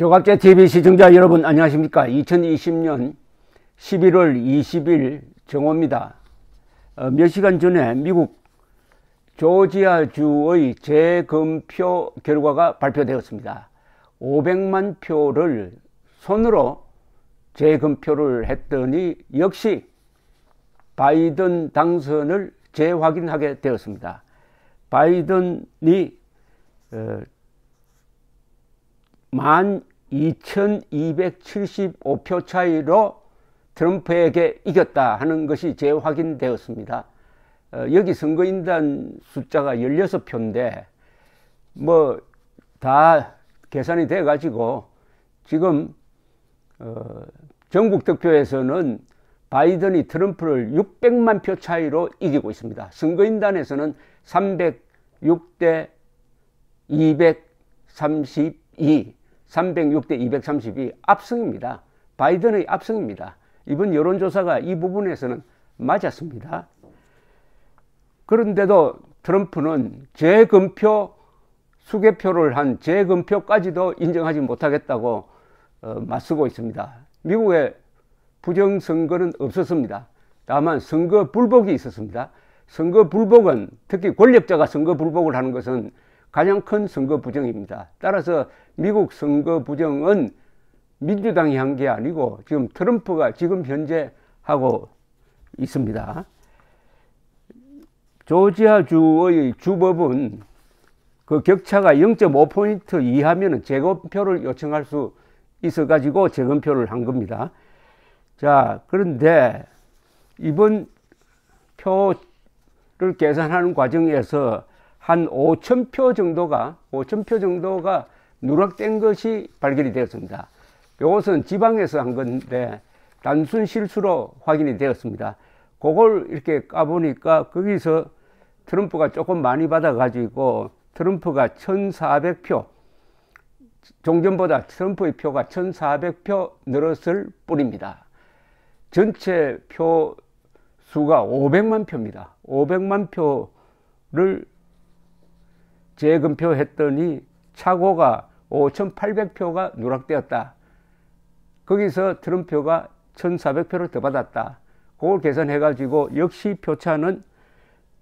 교각제 TV 시청자 여러분 안녕하십니까 2020년 11월 20일 정오입니다 어, 몇 시간 전에 미국 조지아주의 재검표 결과가 발표되었습니다 500만 표를 손으로 재검표를 했더니 역시 바이든 당선을 재확인하게 되었습니다 바이든이 어, 만 2,275표 차이로 트럼프에게 이겼다 하는 것이 재확인되었습니다. 어, 여기 선거인단 숫자가 16표인데 뭐 다 계산이 돼 가지고 지금 어, 전국 득표에서는 바이든이 트럼프를 600만 표 차이로 이기고 있습니다. 선거인단에서는 306 대 232 306대 232 압승입니다. 바이든의 압승입니다. 이번 여론조사가 이 부분에서는 맞았습니다. 그런데도 트럼프는 재검표 수개표를 한 재검표까지도 인정하지 못하겠다고 어, 맞서고 있습니다. 미국의 부정선거는 없었습니다. 다만 선거 불복이 있었습니다. 선거 불복은 특히 권력자가 선거 불복을 하는 것은 가장 큰 선거 부정입니다. 따라서 미국 선거 부정은 민주당이 한 게 아니고 지금 트럼프가 지금 현재 하고 있습니다. 조지아주의 주법은 그 격차가 0.5포인트 이하면 재검표를 요청할 수 있어 가지고 재검표를 한 겁니다. 자, 그런데 이번 표를 계산하는 과정에서 한 5,000표 정도가, 5,000표 정도가 누락된 것이 발견이 되었습니다. 이것은 지방에서 한 건데 단순 실수로 확인이 되었습니다. 그걸 이렇게 까보니까 거기서 트럼프가 조금 많이 받아가지고 트럼프가 1,400표, 종전보다 트럼프의 표가 1,400표 늘었을 뿐입니다. 전체 표 수가 500만 표입니다. 500만 표를 재검표했더니 착오가 5,800표가 누락되었다. 거기서 트럼프가 1,400표를 더 받았다. 그걸 계산해가지고 역시 표차는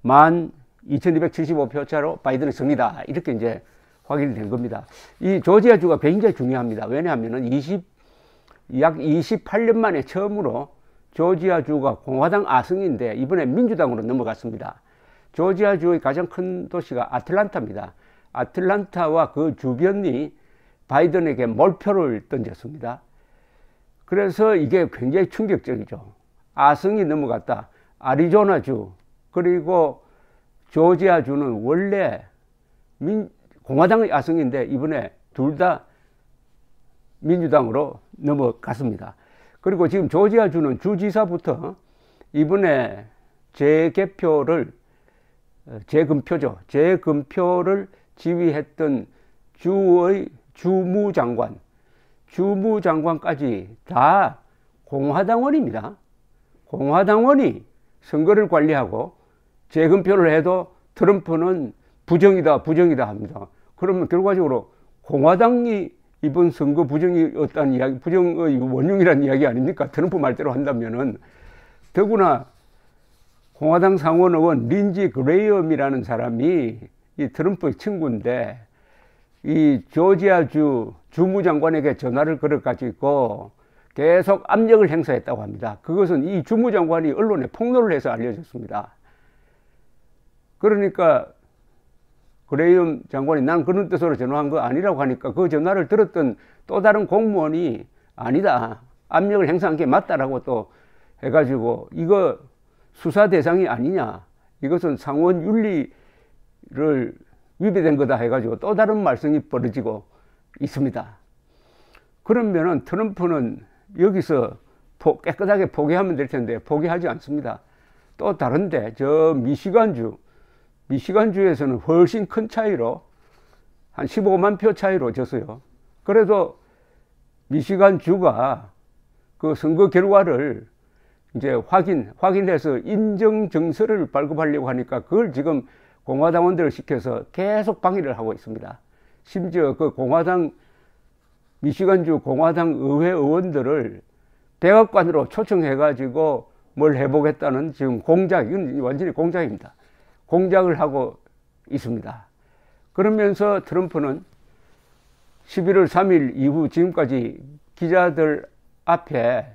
12,275표 차로 바이든의 승리다. 이렇게 이제 확인이 된 겁니다. 이 조지아주가 굉장히 중요합니다. 왜냐하면 20, 약 28년 만에 처음으로 조지아주가 공화당 아승인데 이번에 민주당으로 넘어갔습니다. 조지아주의 가장 큰 도시가 아틀란타입니다. 아틀란타와 그 주변이 바이든에게 몰표를 던졌습니다. 그래서 이게 굉장히 충격적이죠. 아성이 넘어갔다. 아리조나주 그리고 조지아주는 원래 민, 공화당의 아성인데 이번에 둘 다 민주당으로 넘어갔습니다. 그리고 지금 조지아주는 주지사부터 이번에 재개표를 재금표죠. 재금표를 지휘했던 주의 주무장관, 주무장관까지 다 공화당원입니다. 공화당원이 선거를 관리하고 재검표를 해도 트럼프는 부정이다, 부정이다 합니다. 그러면 결과적으로 공화당이 이번 선거 부정이 어떤 이야기, 부정의 원흉이라는 이야기 아닙니까? 트럼프 말대로 한다면은 더구나 공화당 상원 의원 린지 그레이엄이라는 사람이 이 트럼프의 친구인데 이 조지아주 주무장관에게 전화를 걸어가지고 계속 압력을 행사했다고 합니다. 그것은 이 주무장관이 언론에 폭로를 해서 알려졌습니다. 그러니까 그레이엄 장관이 난 그런 뜻으로 전화한 거 아니라고 하니까 그 전화를 들었던 또 다른 공무원이 아니다. 압력을 행사한 게 맞다라고 또 해가지고 이거 수사 대상이 아니냐. 이것은 상원 윤리를 위배된 거다 해가지고 또 다른 말썽이 벌어지고 있습니다. 그러면은 트럼프는 여기서 포, 깨끗하게 포기하면 될 텐데 포기하지 않습니다. 또 다른데 저 미시간주 미시간주에서는 훨씬 큰 차이로 한 15만 표 차이로 졌어요. 그래도 미시간주가 그 선거 결과를 이제 확인 확인해서 인정 증서를 발급하려고 하니까 그걸 지금 공화당원들을 시켜서 계속 방위를 하고 있습니다. 심지어 그 공화당 미시간주 공화당 의회 의원들을 백악관으로 초청해 가지고 뭘 해보겠다는 지금 공작 이건 완전히 공작입니다. 공작을 하고 있습니다. 그러면서 트럼프는 11월 3일 이후 지금까지 기자들 앞에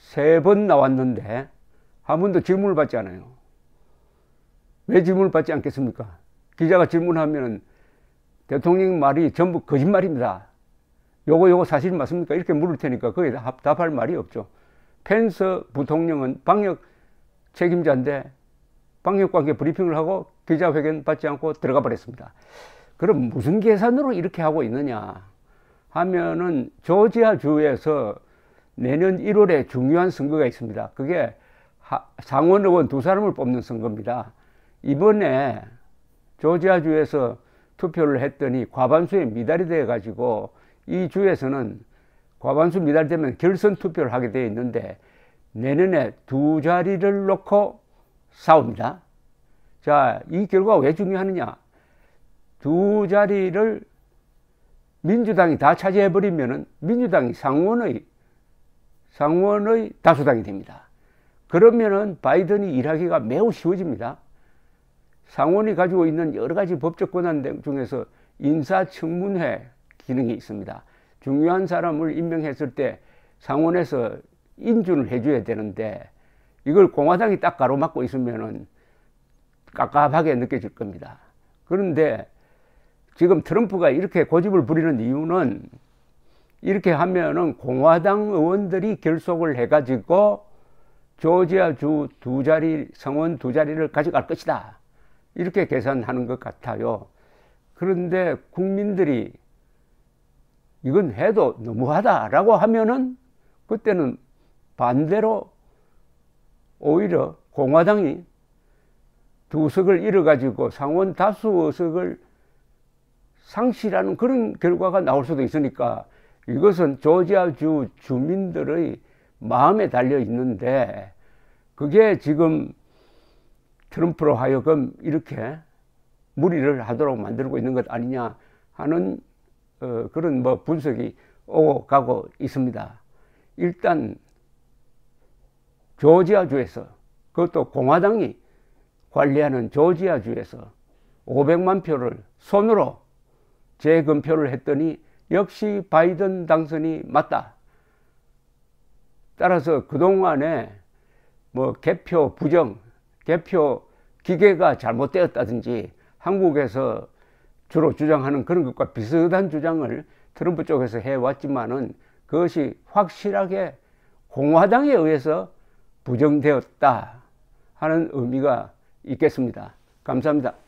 세 번 나왔는데 한 번도 질문을 받지 않아요. 왜 질문을 받지 않겠습니까? 기자가 질문하면 대통령 말이 전부 거짓말입니다. 요거 요거 사실 맞습니까? 이렇게 물을 테니까 거기에 답할 말이 없죠. 펜스 부통령은 방역 책임자인데 방역 관계 브리핑을 하고 기자회견 받지 않고 들어가 버렸습니다. 그럼 무슨 계산으로 이렇게 하고 있느냐 하면은 조지아 주에서 내년 1월에 중요한 선거가 있습니다. 그게 상원 의원 두 사람을 뽑는 선거입니다. 이번에 조지아주에서 투표를 했더니 과반수에 미달이 돼 가지고 이 주에서는 과반수 미달되면 결선 투표를 하게 되어 있는데 내년에 두 자리를 놓고 싸웁니다. 자, 이 결과가 왜 중요하느냐? 두 자리를 민주당이 다차지해버리면 민주당이 상원의, 상원의 다수당이 됩니다. 그러면은 바이든이 일하기가 매우 쉬워집니다. 상원이 가지고 있는 여러 가지 법적 권한 중에서 인사청문회 기능이 있습니다. 중요한 사람을 임명했을 때 상원에서 인준을 해줘야 되는데 이걸 공화당이 딱 가로막고 있으면은 깝깝하게 느껴질 겁니다. 그런데 지금 트럼프가 이렇게 고집을 부리는 이유는 이렇게 하면은 공화당 의원들이 결속을 해가지고 조지아주 두 자리, 성원 두 자리를 가져갈 것이다. 이렇게 계산하는 것 같아요. 그런데 국민들이 이건 해도 너무하다라고 하면은 그때는 반대로 오히려 공화당이 두 석을 잃어가지고 상원 다수 의석을 상실하는 그런 결과가 나올 수도 있으니까 이것은 조지아주 주민들의 마음에 달려 있는데 그게 지금 트럼프로 하여금 이렇게 무리를 하도록 만들고 있는 것 아니냐 하는 어, 그런 뭐 분석이 오고 가고 있습니다. 일단 조지아주에서 그것도 공화당이 관리하는 조지아주에서 500만 표를 손으로 재검표를 했더니 역시 바이든 당선이 맞다. 따라서 그동안에 뭐 개표 부정 대표 기계가 잘못되었다든지 한국에서 주로 주장하는 그런 것과 비슷한 주장을 트럼프 쪽에서 해왔지만은 그것이 확실하게 공화당에 의해서 부정되었다 하는 의미가 있겠습니다. 감사합니다.